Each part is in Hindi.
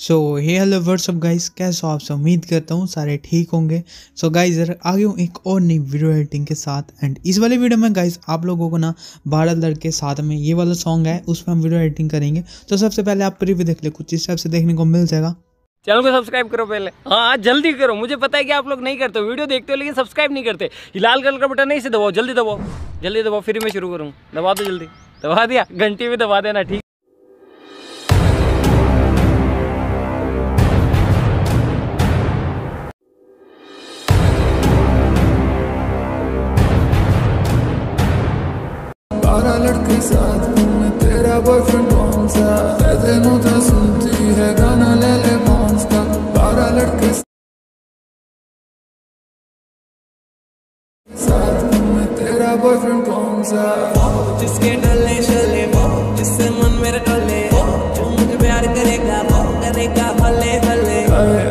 सो हे हेलो व्हाट्सअप गाइस कैसे हो आपसे उम्मीद करता हूँ सारे ठीक होंगे सो so, गाइस आ आगे हूँ एक और नई वीडियो एडिटिंग के साथ एंड इस वाले वीडियो में गाइस आप लोगों को ना भारत लड़के साथ में ये वाला सॉन्ग है उसमें हम वीडियो एडिटिंग करेंगे तो सबसे पहले आप प्रीव्यू देख ले कुछ इस टाइप से देखने को मिल जाएगा चैनल को सब्सक्राइब करो पहले हाँ जल्दी करो मुझे पता है कि आप लोग नहीं करते वीडियो देखते हो लेकिन सब्सक्राइब नहीं करते लाल कलर का बटन नहीं से दबाओ जल्दी दबाओ जल्दी दबाओ फिर मैं शुरू करूँ दबा दो जल्दी दबा दिया घंटी में दबा देना ठीक मेरे साथ मैं तेरा बॉयफ्रेंड कौन सा दिनों था सुनती है गाना ले ले बॉन्स का बारह लड़के साथ मैं तेरा बॉयफ्रेंड कौन सा जिसके डले चले वो जिससे मन मेरा डले वो जो मुझे प्यार करेगा वो करेगा हले हले आए, आए,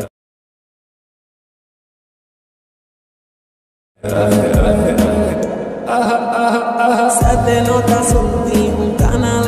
आए, आए, आए, Sete notas son ti, un canal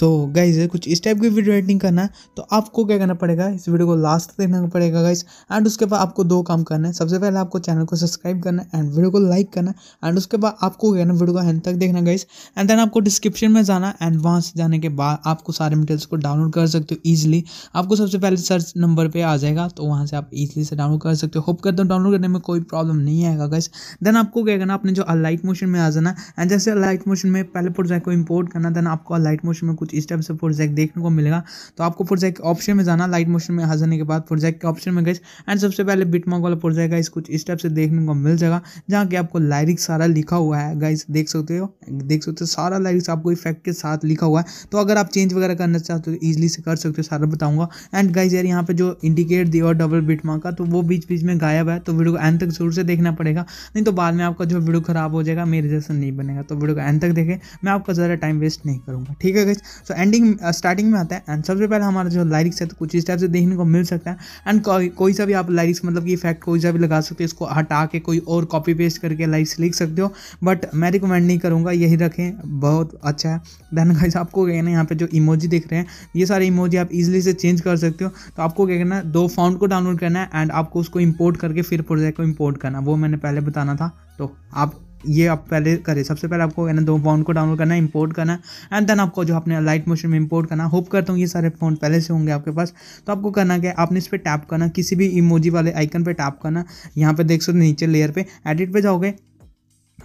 so so, guys कुछ इस टाइप की वीडियो एडिटिंग करना है तो आपको क्या करना पड़ेगा इस वीडियो को लास्ट तक देखना पड़ेगा गाइज एंड उसके बाद आपको दो काम करना है सबसे पहले आपको चैनल को सब्सक्राइब करना है एंड वीडियो को लाइक करना एंड उसके बाद आपको क्या करना वीडियो को एंड तक देखना गाइज एंड देन आपको डिस्क्रिप्शन में जाना एंड वहाँ से जाने के बाद आपको सारे मटेरियल्स को डाउनलोड कर सकते हो ईजिली आपको सबसे पहले सर्च नंबर पर आ जाएगा तो वहाँ से आप ईजिली से डाउनलोड कर सकते हो होप करते हो डाउनलोड करने में कोई प्रॉब्लम नहीं आएगा गाइज देन आपको क्या करना अपने जो अलाइट मोशन में आ जाना एंड जैसे अलाइट मोशन में पहले प्रोजेक्ट को इम्पोर्ट करना देन आपको अलाइट मोशन में कुछ कुछ इस टाइप से प्रोजेक्ट देखने को मिलेगा तो आपको प्रोजेक्ट ऑप्शन में जाना लाइट मोशन में हाजिर के बाद प्रोजेक्ट के ऑप्शन में गए एंड सबसे पहले बिटमॉक वाला प्रोजेक्ट गाइस कुछ इस टाइप से देखने को मिल जाएगा जहाँ कि आपको लाइरिक्स सारा लिखा हुआ है गाइस देख सकते हो देख सकते हो सारा लाइरिक्स आपको इफेक्ट के साथ लिखा हुआ है तो अगर आप चेंज वगैरह करना चाहते हो तो ईजिली से कर सकते हो सारा बताऊँगा एंड गाइज यार यहाँ पर जो इंडिकेट दिया और डबल बिटमॉक का तो वो बीच बीच में गायब है तो वीडियो को एंड तक जरूर से देखना पड़ेगा नहीं तो बाद में आपका जो वीडियो खराब हो जाएगा मेरे जैसा नहीं बनेगा तो वीडियो को एंड तक देखें मैं आपका ज़्यादा टाइम वेस्ट नहीं करूँगा ठीक है गाइज सो एंडिंग स्टार्टिंग में आता है एंड सबसे पहले हमारा जो लाइरिक्स है तो कुछ इस टाइप से देखने को मिल सकता है एंड कोई कोई सा भी आप लाइरिक्स मतलब कि इफेक्ट कोई सा भी लगा सकते हो इसको हटा के कोई और कॉपी पेस्ट करके लाइक्स लिख सकते हो बट मैं रिकमेंड नहीं करूँगा यही रखें बहुत अच्छा है देन गाइज आपको क्या कहना यहाँ पे जो इमोजी देख रहे हैं ये सारे इमोजी आप इजिली से चेंज कर सकते हो तो आपको क्या करना है दो फाउंड को डाउनलोड करना है एंड आपको उसको इम्पोर्ट करके फिर प्रोजेक्ट को इम्पोर्ट करना वो मैंने पहले बताना था तो आप ये आप पहले करें सबसे पहले आपको है ना दो फोन को डाउनलोड करना है इंपोर्ट करना है एंड देन आपको जो अपने लाइट मोशन में इम्पोर्ट करना होप करता हूँ ये सारे फोन पहले से होंगे आपके पास तो आपको करना क्या आपने इस पर टैप करना किसी भी इमोजी वाले आइकन पर टैप करना यहाँ पर देख सकते नीचे लेयर पर एडिट पर जाओगे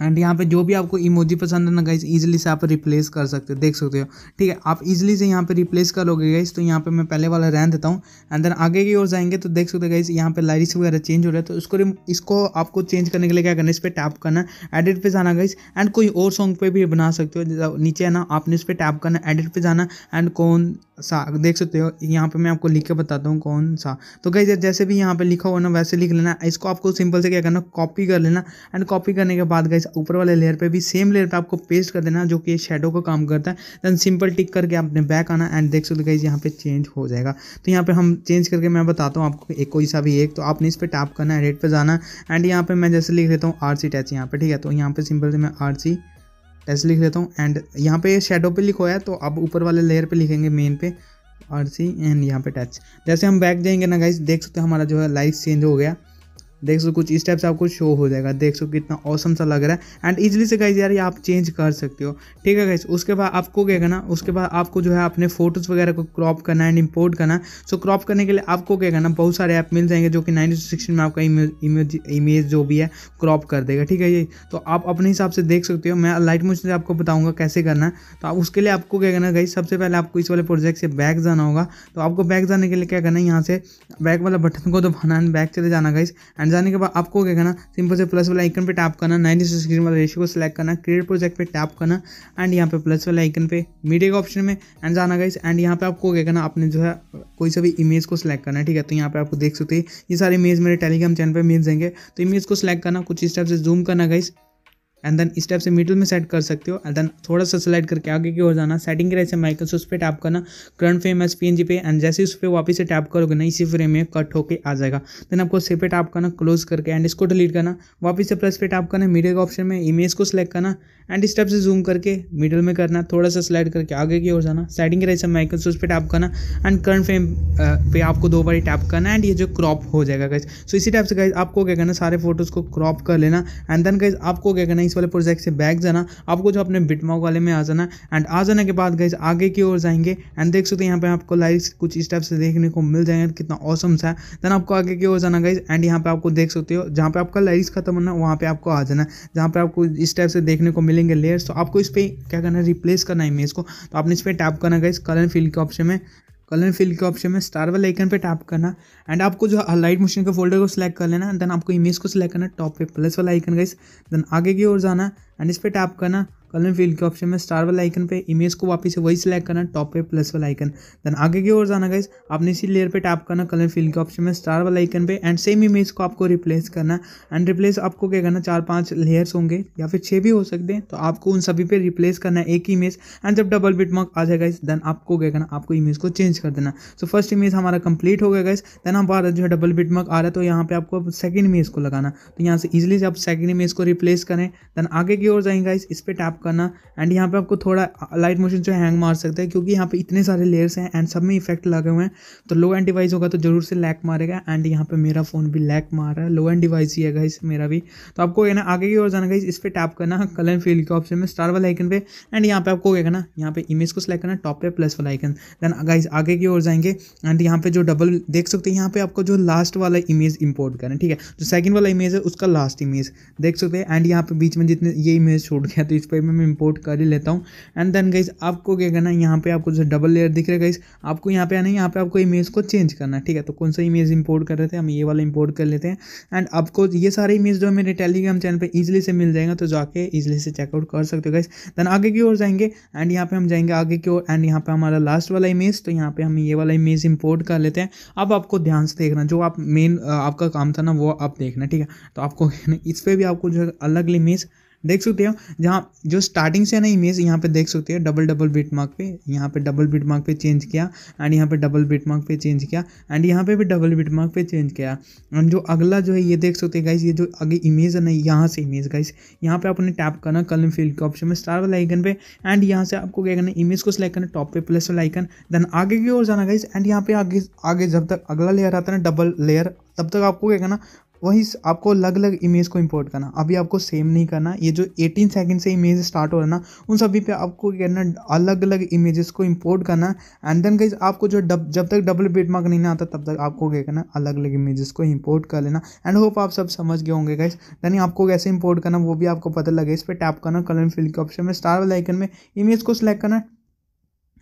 एंड यहाँ पे जो भी आपको इमोजी पसंद है ना गाइस इजीली से आप रिप्लेस कर सकते हो देख सकते हो ठीक है आप इजीली से यहाँ पे रिप्लेस करोगे गाइस तो यहाँ पे मैं पहले वाला रहन देता हूँ एंड देन आगे की ओर जाएंगे तो देख सकते हो गाइस यहाँ पे लाइरिस वगैरह चेंज हो रहा है तो उसको इसको आपको चेंज करने के लिए क्या करना इस पर टैप करना एडिट पर जाना गाइस एंड कोई और सॉन्ग पर भी बना सकते हो नीचे है ना आपने इस पर टैप करना एडिट पर जाना एंड कौन सा देख सकते हो यहाँ पे मैं आपको लिख के बताता हूँ कौन सा तो गई जैसे भी यहाँ पे लिखा हुआ ना वैसे लिख लेना इसको आपको सिंपल से क्या करना कॉपी कर लेना एंड कॉपी करने के बाद गई ऊपर वाले लेयर पे भी सेम लेयर पे आपको पेस्ट कर देना जो कि शेडो का काम करता है देन सिंपल टिक करके आपने बैक आना एंड देख सकते गई यहाँ पे चेंज हो जाएगा तो यहाँ पर हम चेंज करके मैं बताता हूँ आपको एक कोई सा भी एक तो आपने इस पर टैप करना एडिट पर जाना एंड यहाँ पर मैं जैसे लिख देता हूँ आर सी टैच यहाँ पर ठीक है तो यहाँ पर सिंपल से मैं आर सी ऐसे लिख देता हूँ एंड यहाँ पे शेडो पे लिखो है तो अब ऊपर वाले लेयर पे लिखेंगे मेन पे आर सी एंड यहाँ पे टच जैसे हम बैक जाएंगे ना गाइस देख सकते हैं हमारा जो है लाइफ चेंज हो गया देख सो कुछ इस टाइप से आपको शो हो जाएगा देख सो कितना औसम सा लग रहा है एंड इजिली से गाइज यार ये आप चेंज कर सकते हो ठीक है गाइज उसके बाद आपको क्या करना उसके बाद आपको जो है अपने फोटोज़ वगैरह को क्रॉप करना एंड इम्पोर्ट करना सो क्रॉप करने के लिए आपको क्या करना बहुत सारे ऐप मिल जाएंगे जो कि नाइनटी सिक्सटीन में आपका इमेज इमेज जो भी है क्रॉप कर देगा ठीक है ये तो आप अपने हिसाब से देख सकते हो मैं लाइट मोशन से आपको बताऊँगा कैसे करना तो उसके लिए आपको क्या करना गाइज सबसे पहले आपको इस वाले प्रोजेक्ट से बैक जाना होगा तो आपको बैक जाने के लिए क्या करना है यहाँ से बैक वाला बटन को दबाना एंड बैक चले जाना गाइज एंड एंड जाने के बाद आपको क्या करना सिंपल से प्लस वाला आइकन पे टैप करना नाइनटी से स्क्रीन वाला रेशियो को सिलेक्ट करना क्रिएट प्रोजेक्ट पे टैप करना एंड यहाँ पे प्लस वाला आइकन पे मीडिया के ऑप्शन में एंड जाना गाइस एंड यहाँ पे आपको क्या करना अपने जो है कोई सा भी इमेज को सिलेक्ट करना है ठीक है तो यहाँ पे आपको देख सकते हैं ये सारे इमेज मेरे टेलीग्राम चैनल पर मिल जाएंगे तो इमेज को सिलेक्ट करना कुछ इस टाइप से जूम करना गाइस एंड देन इस टाइप से मिडिल में सेट कर सकते हो एंड देन थोड़ा सा स्लाइड करके आगे की ओर जाना सेटिंग के रहते माइकल उस पर टैप करना करंट फ्रेम एस पी पे एंड जैसे उस पर वापस से टैप करोगे ना इसी फ्रेम में कट होकर आ जाएगा देन आपको सिर पे टैप करना क्लोज करके एंड इसको डिलीट करना वापस से प्लस पे टैप करना मीडिया के ऑप्शन में इमेज को सिलेक्ट करना एंड इस टाइप से जूम करके मिडिल में करना थोड़ा सा सिलेक्ट करके आगे की ओर जाना सेटिंग के रहते माइकल उस पर टैप करना एंड करंट फ्रेम पे आपको दो बार टैप करना एंड ये जो क्रॉप हो जाएगा गाइज सो इसी टाइप से गाइज आपको क्या करना सारे फोटोज़ को क्रॉप कर लेना एंड देन गाइज आपको क्या करना इस वाले प्रोजेक्ट से बैग जाना आपको जो अपने बिटमॉक वाले में आ जाना एंड आ जाने के बाद गाइज आगे की ओर जाएंगे एंड देख सकते हैं यहाँ पे आपको लाइक्स कुछ स्टेप से देखने को मिल जाएंगे कितना ऑसम सा है देन आपको आगे की ओर जाना गाइज एंड यहाँ पे आपको देख सकते हो जहाँ पे आपका लाइक्स खत्म होना वहाँ पे आपको आ जाना जहाँ पे आपको इस टाइप से देखने को मिलेंगे लेयर्स तो आपको इस पर क्या करना है रिप्लेस करना है इमेज को तो आपने इस पर टैप करना गाइज कलर फिल के ऑप्शन में कलर फिल के ऑप्शन में स्टार वाले आइकन पे टैप करना एंड आपको जो लाइट मोशन के फोल्डर को सिलेक्ट कर लेना देन आपको इमेज को सिलेक्ट करना टॉप पे प्लस वाला आइकन गाइस देन आगे की ओर जाना एंड इस पर टैप करना कलर फील्ड के ऑप्शन में स्टार वाला आइकन पे इमेज को वापस से वही सिलेक्ट करना टॉप पे प्लस वाला आइकन देन आगे की ओर जाना गाइस आपने इसी लेयर पे टैप करना कलर फील्ड के ऑप्शन में स्टार वाला आइकन पे एंड सेम इमेज को आपको रिप्लेस करना एंड रिप्लेस आपको क्या करना चार पाँच लेयर्स होंगे या फिर छह भी हो सकते हैं तो आपको उन सभी पे रिप्लेस करना है एक इमेज एंड जब डबल बिट मार्क आ जाएगा इस देन आपको क्या करना आपको इमेज को चेंज कर देना सो फर्स्ट इमेज हमारा कंप्लीट हो गया गाइस देन हमारा जो है डबल बिट मार्क आ रहा है तो यहाँ पे आपको सेकेंड इमेज को लगाना तो यहाँ से इजिली से आप सेकेंड इमेज को रिप्लेस करें देन आगे की ओर जाएंगे गाइज इस पर टैप करना एंड यहाँ पे आपको थोड़ा लाइट मोशन जो हैंग मार सकता है क्योंकि यहाँ पे इतने सारे लेयर्स हैं एंड सब में इफेक्ट लगे हुए हैं तो लो एंड डिवाइस होगा तो जरूर से लैक मारेगा एंड यहाँ पे मेरा फ़ोन भी लैक मार रहा है लो एंड डिवाइस ही है इस मेरा भी तो आपको ना आगे की ओर जाना इस पर टैप करना कलर फील फील्ड के ऑप्शन में स्टार वाला आइकन पे एंड यहाँ पे आपको क्या करना यहाँ पे इमेज को सिलेक्ट करना टॉप पे प्लस वाला आइकन देन गाइस आगे की ओर जाएंगे एंड यहाँ पे जो डबल देख सकते हैं यहाँ पे आपको जो लास्ट वाला इमेज इंपोर्ट करना ठीक है जो सेकंड वाला इमेज है उसका लास्ट इमेज देख सकते हैं एंड यहाँ पे बीच में जितने ये इमेज छूट गया तो इस पर में मैं इंपोर्ट कर ही लेता हूँ एंड देन गाइज आपको क्या करना है यहाँ पे आपको जो डबल लेयर दिख रहा है गाइज आपको यहाँ पे आना है यहाँ पे आपको इमेज को चेंज करना है ठीक है तो कौन सा इमेज इंपोर्ट कर रहे थे हम ये वाला इंपोर्ट कर लेते हैं एंड आपको ये सारे इमेज जो मेरे टेलीग्राम चैनल पर ईजिली से मिल जाएगा तो जाके ईजिली से चेकआउट कर सकते हो गाइज देन आगे की ओर जाएंगे एंड यहाँ पे हम जाएंगे आगे की ओर एंड यहाँ पे हमारा लास्ट वाला इमेज तो यहाँ पे हम ये वाला इमेज इंपोर्ट कर लेते हैं अब आपको ध्यान से देखना जो आप मेन आपका काम था ना वो आप देखना ठीक है तो आपको इस पर भी आपको जो है अलग इमेज देख सकते हो जहाँ जो स्टार्टिंग से है ना इमेज यहाँ पे देख सकते हो डबल डबल बिट मार्क पे यहाँ पे डबल बिट मार्क पे चेंज किया एंड यहाँ पे डबल बिट मार्क पे चेंज किया एंड यहाँ पे भी डबल बिट मार्क पे चेंज किया एंड जो अगला जो है ये देख सकते हैं गाइस ये जो आगे इमेज है ना यहाँ से इमेज गाइस यहाँ पे आपने टैप करना कलम फील्ड के ऑप्शन में स्टार वाला आइकन पे एंड यहाँ से आपको क्या करना इमेज को सिलेक्ट करना टॉप पे प्लस वाला आइकन देन आगे की ओर जाना गाइस एंड यहाँ पे आगे आगे जब तक अगला लेयर आता है ना डबल लेयर तब तक आपको क्या करना वही आपको अलग अलग इमेज को इंपोर्ट करना अभी आपको सेम नहीं करना ये जो 18 सेकंड से इमेज स्टार्ट हो रहा है ना उन सभी पे आपको करना अलग अलग इमेजेस को इंपोर्ट करना एंड देन गाइज आपको जो डब जब तक डबल बीट मार्क नहीं आता तब तक आपको क्या करना अलग अलग इमेजेस को इंपोर्ट कर लेना एंड होप आप सब समझ गए होंगे गाइज यानी आपको कैसे इंपोर्ट करना वो भी आपको पता लगे इस पर टैप करना कलर फिल के ऑप्शन में स्टार वाला में इमेज को सिलेक्ट करना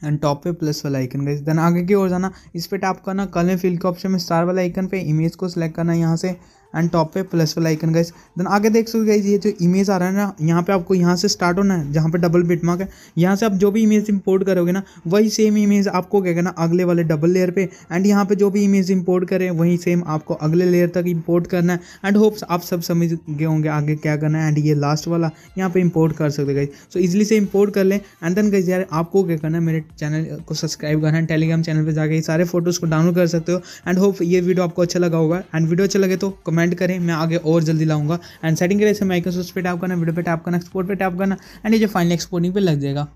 एंड टॉप पे प्लस वाला आइकन गाइस देन आगे की ओर जाना इस पर टैप करना कलर फिल के ऑप्शन में स्टार वाला आइकन पे इमेज को सिलेक्ट करना यहाँ से एंड टॉप पे प्लस वाला आइकन गाइस देन आगे देख सकते गाइस ये जो इमेज आ रहा है ना यहाँ पे आपको यहाँ से स्टार्ट होना है जहाँ पे डबल बिटमार्क है यहाँ से आप जो भी इमेज इंपोर्ट करोगे ना वही सेम इमेज आपको क्या करना अगले वाले डबल लेयर पे एंड यहाँ पे जो भी इमेज इंपोर्ट करें वही सेम आपको अगले लेयर तक इंपोर्ट करना है एंड होप्स आप सब समझ गए होंगे आगे क्या करना है एंड ये लास्ट वाला यहाँ पे इंपोर्ट कर सकते गाइज सो इजिली से इंपोर्ट कर लें एंड देन गाइज यार आपको क्या करना है मेरे चैनल को सब्सक्राइब करना है टेलीग्राम चैनल पर जाकर सारे फोटोज़ को डाउनलोड कर सकते हो एंड होप ये वीडियो आपको अच्छा लगा होगा एंड वीडियो अच्छा लगे तो कमेंट कमेंट करें मैं आगे और जल्दी लाऊंगा एंड सेटिंग के लिए माइक्रोसॉफ्ट पे टैप करना वीडियो पे टैप करना एक्सपोर्ट पे टैप करना एंड ये जो फाइनल एक्सपोर्टिंग पे लग जाएगा